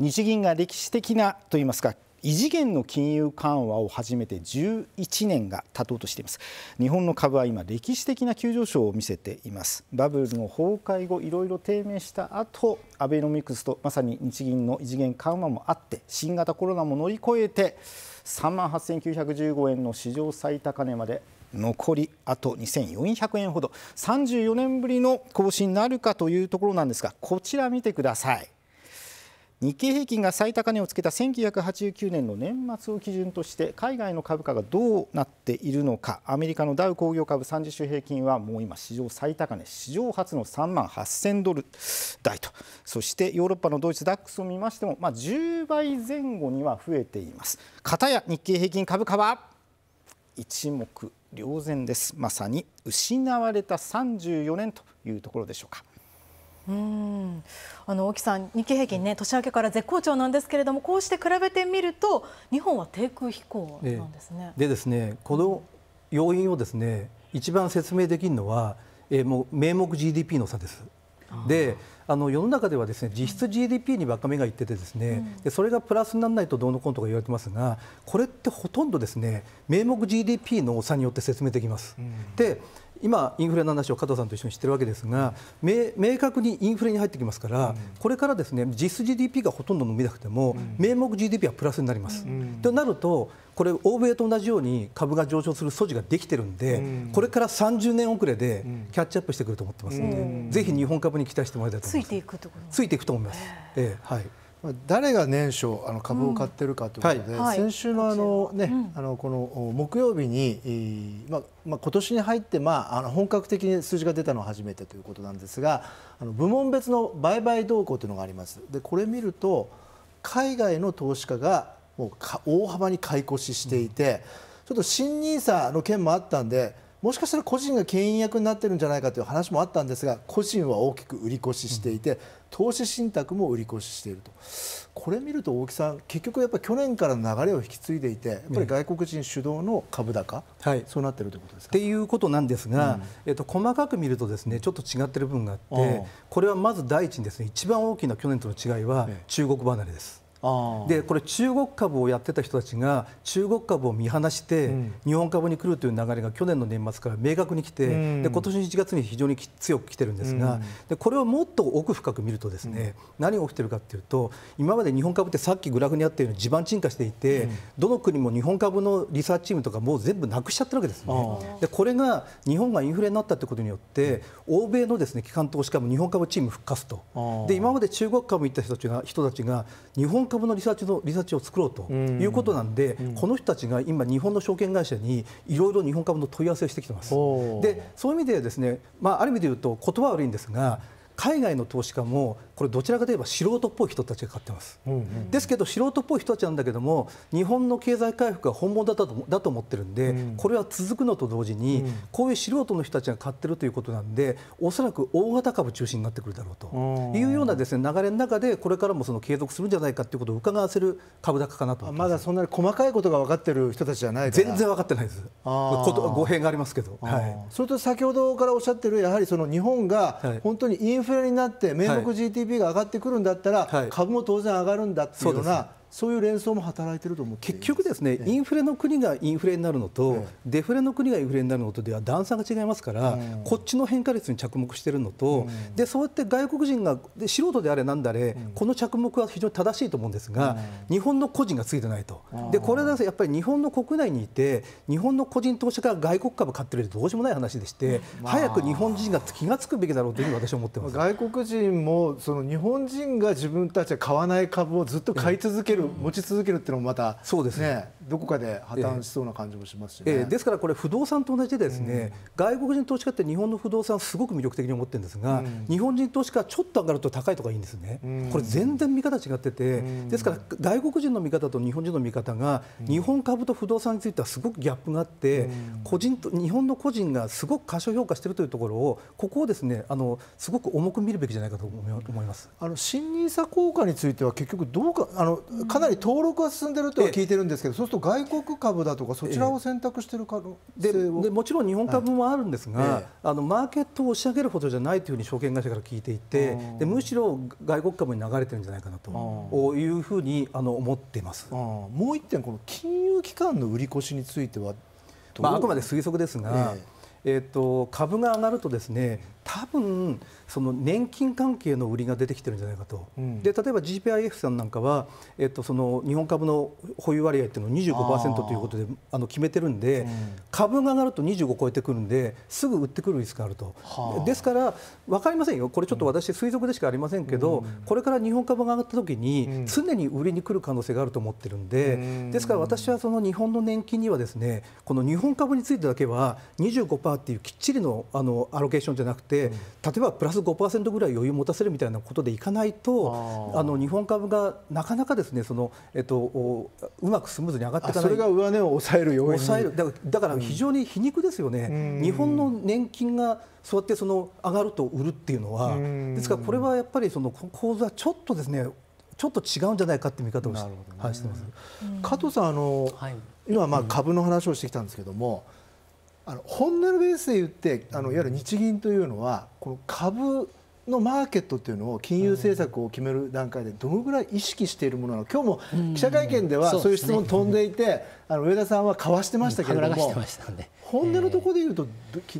日銀が歴史的なといいますか異次元の金融緩和を始めて11年が経とうとしています日本の株は今歴史的な急上昇を見せていますバブルの崩壊後いろいろ低迷した後アベノミクスとまさに日銀の異次元緩和もあって新型コロナも乗り越えて3万8915円の史上最高値まで残りあと2400円ほど34年ぶりの更新なるかというところなんですがこちら見てください日経平均が最高値をつけた1989年の年末を基準として海外の株価がどうなっているのかアメリカのダウ工業株30種平均はもう今史上最高値史上初の3万8000ドル台とそしてヨーロッパのドイツダックスを見ましても、まあ、10倍前後には増えていますかたや日経平均株価は一目瞭然ですまさに失われた34年というところでしょうかうんあの大木さん、日経平均ね、年明けから絶好調なんですけれども、こうして比べてみると、日本は低空飛行なんですね。でですね、この要因をですね、一番説明できるのは、えー、もう名目 GDP の差です。であの世の中ではですね実質 GDP にばっか目がいっててですね、うん、でそれがプラスにならないとどうのこうのとか言われてますがこれってほとんどですね名目 GDP の差によって説明できます。うん、で今、インフレの話を加藤さんと一緒にしてるわけですが、明確にインフレに入ってきますから、これからですね実質 GDP がほとんど伸びなくても、名目 GDP はプラスになります。となると、これ、欧米と同じように株が上昇する素地ができてるんで、これから30年遅れでキャッチアップしてくると思ってますので、ぜひ日本株に期待してもらいたいと思います。ついていくと思います。えはい誰が年初あの株を買ってるかということで、うんはい、先週のあのね、うん、あのこの木曜日に、まあまあ今年に入ってまああの本格的に数字が出たのは初めてということなんですが、あの部門別の売買動向というのがあります。でこれ見ると海外の投資家がもう大幅に買い越ししていて、うん、ちょっと新ニーサの件もあったんで。もしかしたら個人が牽引役になってるんじゃないかという話もあったんですが個人は大きく売り越ししていて、投資信託も売り越ししているとこれ見ると大木さん結局やっぱ去年からの流れを引き継いでいてやっぱり外国人主導の株高、はい、そうなってるということですかっていうことなんですが、うん、えっと、細かく見るとですねちょっと違ってる部分があってこれはまず第一にですね一番大きな去年との違いは中国離れです。でこれ中国株をやってた人たちが中国株を見放して、日本株に来るという流れが去年の年末から明確に来て、うん、で今年1月に非常に強く来てるんですが、うん、でこれをもっと奥深く見るとですね、うん、何が起きてるかっていうと今まで日本株ってさっきグラフにあったように地盤沈下していて、どの国も日本株のリサーチチームとかもう全部なくしちゃってるわけですね。でこれが日本がインフレになったってことによって、欧米のですね機関投資家も日本株チーム復活とで今まで中国株に行った人たちが人たちが日本株のリサーチのリサーチを作ろうということなんで、うん、この人たちが今、日本の証券会社にいろいろ日本株の問い合わせをしてきてます。でそういう意味でですね、まあ、ある意味で言うと言葉悪いんですが海外の投資家もこれどちらかといえば素人っぽい人たちが買ってます、うんうん、ですけど素人っぽい人たちなんだけども日本の経済回復が本物だとだと思ってるんで、うん、これは続くのと同時に、うん、こういう素人の人たちが買ってるということなんでおそらく大型株中心になってくるだろうというようなですね流れの中でこれからもその継続するんじゃないかということを伺わせる株高かなとままだそんなに細かいことが分かってる人たちじゃない全然分かってないですこと語弊がありますけど、はい、それと先ほどからおっしゃってるやはりその日本が本当にインフレになって名目 GDP GDP が上がってくるんだったら、株も当然上がるんだっていうようなそういう連想も働いてると思う結局ですね、インフレの国がインフレになるのと、デフレの国がインフレになるのとでは段差が違いますから、こっちの変化率に着目してるのと、でそうやって外国人がで素人であれなんだれ、この着目は非常に正しいと思うんですが、日本の個人がついてないと、でこれだとやっぱり日本の国内にいて日本の個人投資家が外国株買ってるとどうしようもない話でして、早く日本人が気が付くべきだろうというふうに私は思ってます外国人もその日本人が自分たちは買わない株をずっと買い続けるる持ち続けるっていうのもまたそうですねどこかで破綻しそうな感じもしますし、ね、えーえー、ですからこれ不動産と同じでですね、うん、外国人投資家って日本の不動産すごく魅力的に思ってるんですが、うん、日本人投資家ちょっと上がると高いとかいいんですね、うん、これ全然見方違ってて、ですから外国人の見方と日本人の見方が、日本株と不動産についてはすごくギャップがあって、個人と日本の個人がすごく過小評価しているというところをここをですねあのすごく重く見るべきじゃないかと思います。あの新ニーサ効果については結局どうかあのかなり登録は進んでるとは聞いてるんですけど、そうすると外国株だとか、そちらを選択してる可能でもちろん日本株もあるんですが、はい、あのマーケットを押し上げるほどじゃないというふうに証券会社から聞いていて、でむしろ外国株に流れてるんじゃないかなというふうにあの思っていますもう一点、この金融機関の売り越しについては、まあ、あくまで推測ですが、えー、えーと株が上がるとですね多分その年金関係の売りが出てきてるんじゃないかと、うん、で例えば GPIF さんなんかは、えっと、その日本株の保有割合っていうのを25%ということであの決めてるんで、うん、株が上がると25超えてくるんですぐ売ってくるリスクがあると、はあ、ですから分かりませんよこれちょっと私推測でしかありませんけど、うん、これから日本株が上がった時に常に売りに来る可能性があると思ってるんで、ですから私はその日本の年金にはですねこの日本株についてだけは25%っていうきっちりのあのアロケーションじゃなくて、例えばプラス5%ぐらい余裕を持たせるみたいなことでいかないと、あの日本株がなかなかですねその、えっと、うまくスムーズに上がっていかないそれが上値を抑える要因抑えるだからだから非常に皮肉ですよね、日本の年金がそうやってその上がると売るっていうのは、ですからこれはやっぱりその構図はちょっとですねちょっと違うんじゃないかって見方をし,、ねしてます、加藤さんあの、はい、今まあ株の話をしてきたんですけども、うんあの本音のベースで言ってあのいわゆる日銀というのはこの株のマーケットというのを金融政策を決める段階でどのぐらい意識しているものなの今日も記者会見ではそういう質問飛んでいて、あの上田さんはかわしてましたけれども、本音のところで言うと、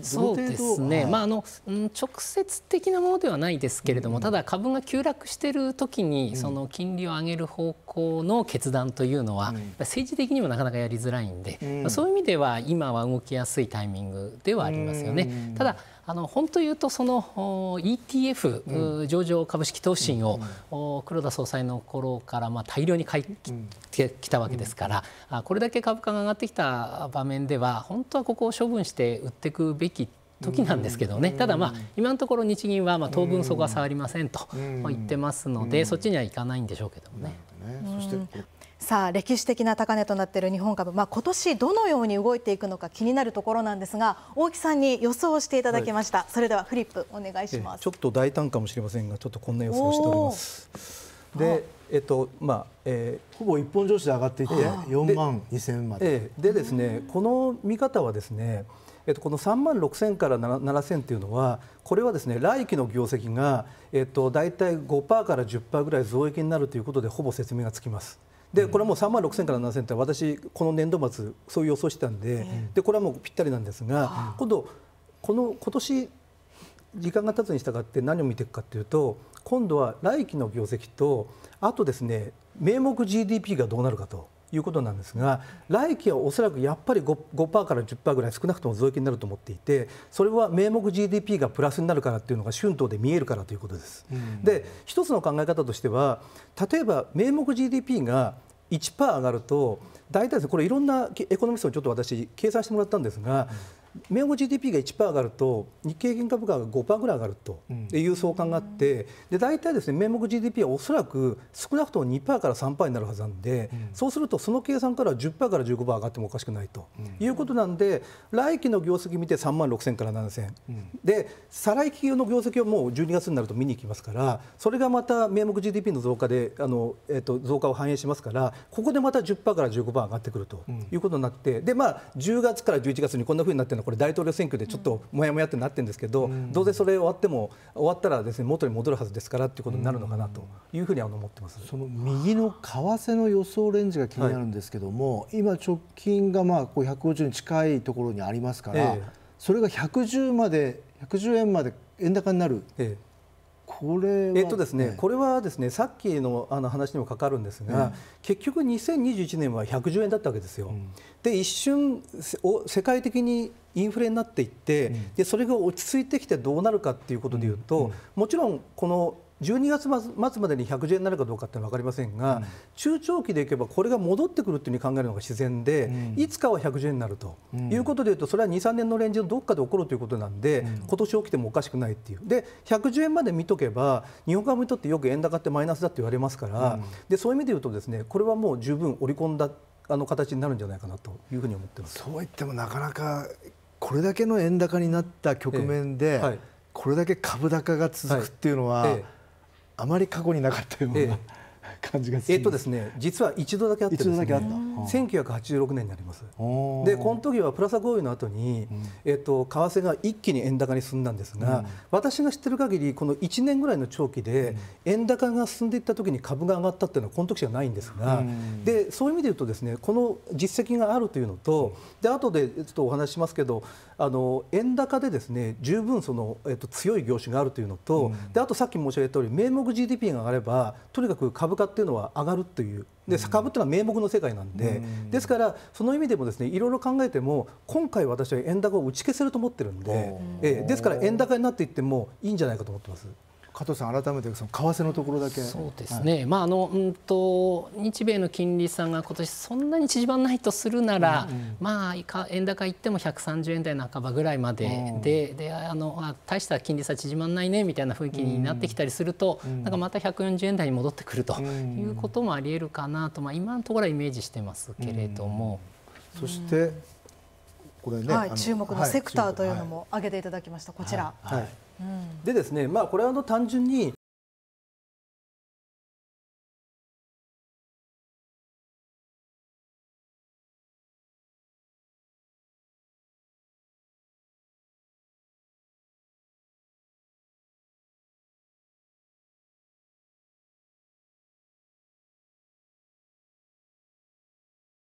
そうですね、まああの直接的なものではないですけれども、ただ株が急落している時にその金利を上げる方向の決断というのは、政治的にもなかなかやりづらいんで、そういう意味では今は動きやすいタイミングではありますよね。ただあの本当言うとその ETF、上場株式投資を、黒田総裁の頃からまあ大量に買いてきたわけですから、うこれだけ株価が上がってきた場面では本当はここを処分して売っていくべき時なんですけどね、ただまあ今のところ日銀はまあ当分そこは触りませんと言ってますので、そっちにはいかないんでしょうけどね。そしてさあ歴史的な高値となっている日本株、まあ、今年どのように動いていくのか気になるところなんですが大木さんに予想していただきました、はい、それではフリップお願いしますちょっと大胆かもしれませんがちょっとこんな予想をしております。でえっとまあえー、ほぼ一本上司で上がっていて、4万2000まで。で,、ですねこの見方はですね、えっと、この3万6000から7000というのはこれはですね来期の業績が、えっと、大体5%から10%ぐらい増益になるということでほぼ説明がつきます。でこれはもう3万6000から7000って私この年度末そういう予想してたんで,、でこれはもうぴったりなんですが、今度この今年時間が経つにしたがって何を見ていくかというと今度は来期の業績とあとですね名目 GDP がどうなるかと。いうことなんですが来期はおそらくやっぱり 5%, 5から10%ぐらい少なくとも増益になると思っていてそれは名目 GDP がプラスになるからっていうのが春闘で見えるからということです。うん、で一つの考え方としては例えば名目 GDP が1%上がると大体これいろんなエコノミストにちょっと私計算してもらったんですが、うん名目 GDP が1%上がると日経平均株価が5%ぐらい上がるという相関があって、で大体ですね名目 GDP はおそらく少なくとも2%から3%になるはずなんで、そうするとその計算から10%から15%上がってもおかしくないということなんで、来期の業績見て3万6000から7000、で再来期の業績をもう12月になると見に行きますからそれがまた名目 GDP の増加であの、えー、と増加を反映しますからここでまた10%から15%上がってくるということになってで、まあ、10月から11月にこんなふうになってるのこれ大統領選挙でちょっともやもやってなってるんですけど、どうせそれ終わっても終わったらですね元に戻るはずですからっていうことになるのかなというふうには思ってます。その右の為替の予想レンジが気になるんですけども、はい、今直近がまあこう150に近いところにありますから、ええ、それが110まで110円まで円高になる。ええこれえっとですね、これはですねさっきのあの話にもかかるんですが、うん、結局2021年は110円だったわけですよ。うん、で一瞬世界的にインフレになっていって、でそれが落ち着いてきてどうなるかっていうことでいうと、もちろんこの12月末までに110円になるかどうかって分かりませんが、うん、中長期でいけばこれが戻ってくるっていうふうに考えるのが自然で、うん、いつかは110円になると、うん、いうことでいうとそれは23年のレンジのどっかで起こるということなんで、今年起きてもおかしくないっていうで110円まで見とけば日本株にとってよく円高ってマイナスだって言われますから、でそういう意味でいうとですねこれはもう十分織り込んだあの形になるんじゃないかなというふうに思ってます。そう言ってもなかなかこれだけの円高になった局面で、ええはい、これだけ株高が続くっていうのは。えあまり過去になかったような、ええ感じがするえっとですね実は一度だけあってですね一度だけあった、1986年になりますでこの時はプラザ合意の後に、うん、えっと為替が一気に円高に進んだんですが、うん、私が知ってる限りこの1年ぐらいの長期で円高が進んでいった時に株が上がったっていうのはこの時じゃないんですが、でそういう意味で言うとですねこの実績があるというのとで後でちょっとお話しますけどあの円高でですね十分その、えっと、強い業種があるというのと、であとさっき申し上げた通り名目 GDP が上がればとにかく株価価っていうのは上がるというで株っていうのは名目の世界なんで、ですからその意味でもですねいろいろ考えても今回私は円高を打ち消せると思ってるんで、えー、ですから円高になっていってもいいんじゃないかと思ってます。加藤さん、改めてその為替のところだけそうですね、はい、まああのうんと、日米の金利差が今年そんなに縮まらないとするなら、うんうん、まあ、円高いっても130円台半ばぐらいまで、うん、でであのあ大した金利差縮まらないねみたいな雰囲気になってきたりすると、うん、なんかまた140円台に戻ってくるということもありえるかなと、まあ、今のところはイメージしてますけれども。うん、そして、これね、はい、注目のセクターというのも挙げていただきました、こちら。はい、はいでですねまあこれはの単純に